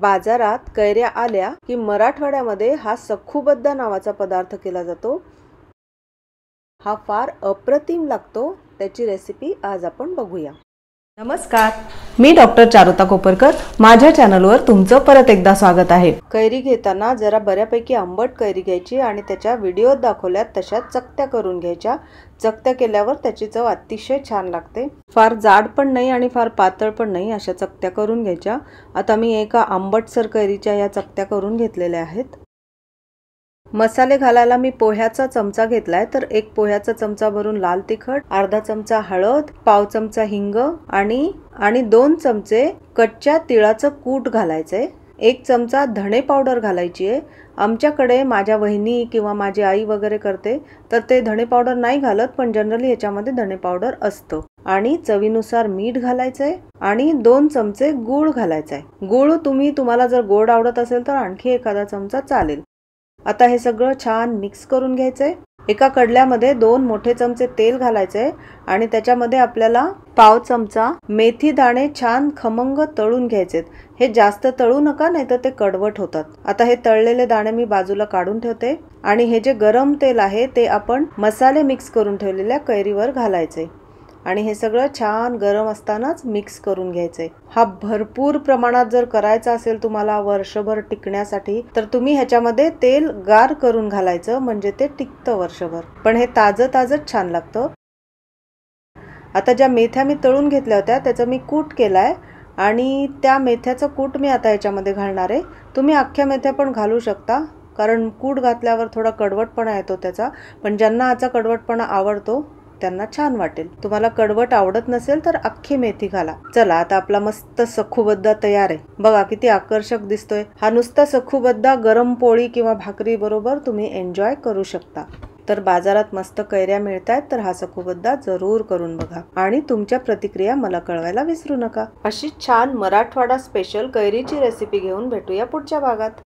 बाजारात कैऱ्या आल्या की मराठवाड्यामध्ये हा सखूबद्दा नावाचा पदार्थ केला जातो हा फार अप्रतिम लागतो त्याची रेसिपी आज आपण बघूया नमस्कार मी डॉक्टर चारुता कोपरकर माझ्या चॅनलवर तुमचं परत एकदा स्वागत आहे कैरी घेताना जरा बऱ्यापैकी आंबट कैरी घ्यायची आणि त्याच्या व्हिडिओत दाखवल्या तशा चकत्या करून घ्यायच्या चकत्या केल्यावर त्याची चव अतिशय छान लागते फार जाड पण नाही आणि फार पातळ पण नाही अशा चकत्या करून घ्यायच्या आता मी एका आंबटसर कैरीच्या या चकत्या करून घेतलेल्या आहेत मसाले घालायला मी पोह्याचा चमचा घेतलाय तर एक पोह्याचा चमचा भरून लाल तिखट अर्धा चमचा हळद पाव चमचा हिंग आणि आणि दोन चमचे कच्च्या तिळाचं कूट घालायचंय एक चमचा धणे पावडर घालायची आहे आमच्याकडे माझ्या वहिनी किंवा माझी आई वगैरे करते तर ते धणे पावडर नाही घालत पण जनरली याच्यामध्ये धणे पावडर असतं आणि चवीनुसार मीठ घालायचंय आणि दोन चमचे गूळ घालायचंय गुळ तुम्ही तुम्हाला जर गोड आवडत असेल तर आणखी एखादा चमचा चालेल आता हे सगळं छान मिक्स करून घ्यायचं एका कडल्यामध्ये दोन मोठे चमचे तेल घालायचे आणि त्याच्यामध्ये आपल्याला पाव चमचा मेथी दाणे छान खमंग तळून घ्यायचेत हे जास्त तळू नका नाही तर ते कडवट होतात आता हे तळलेले दाणे मी बाजूला काढून ठेवते आणि हे जे गरम तेल आहे ते आपण मसाले मिक्स करून ठेवलेल्या कैरीवर घालायचे आणि हे सगळं छान गरम असतानाच मिक्स करून घ्यायचं आहे हा भरपूर प्रमाणात जर करायचा असेल तुम्हाला वर्षभर टिकण्यासाठी तर तुम्ही ह्याच्यामध्ये तेल गार करून घालायचं म्हणजे ते टिकतं वर्षभर पण हे ताज ताजंच छान लागतं आता ज्या मेथ्या मी तळून घेतल्या होत्या त्याचं मी कूट केलाय आणि त्या मेथ्याचं कूट मी आता याच्यामध्ये घालणार आहे तुम्ही अख्ख्या मेथ्या पण घालू शकता कारण कूट घातल्यावर थोडा कडवटपणा येतो त्याचा पण ज्यांना आता कडवटपणा आवडतो त्यांना छान वाटेल तुम्हाला कडवट आवडत नसेल तर अख्खी मेथी घाला चला आता आपला मस्त सखूबद्दा तयार आहे बघा किती आकर्षक दिसतोय हा नुसता सखूबद्दा गरम पोळी किंवा भाकरी बरोबर तुम्ही एन्जॉय करू शकता तर बाजारात मस्त कैऱ्या मिळत आहेत तर हा सखूबद्दा जरूर करून बघा आणि तुमच्या प्रतिक्रिया मला कळवायला विसरू नका अशी छान मराठवाडा स्पेशल कैरीची रेसिपी घेऊन भेटूया पुढच्या भागात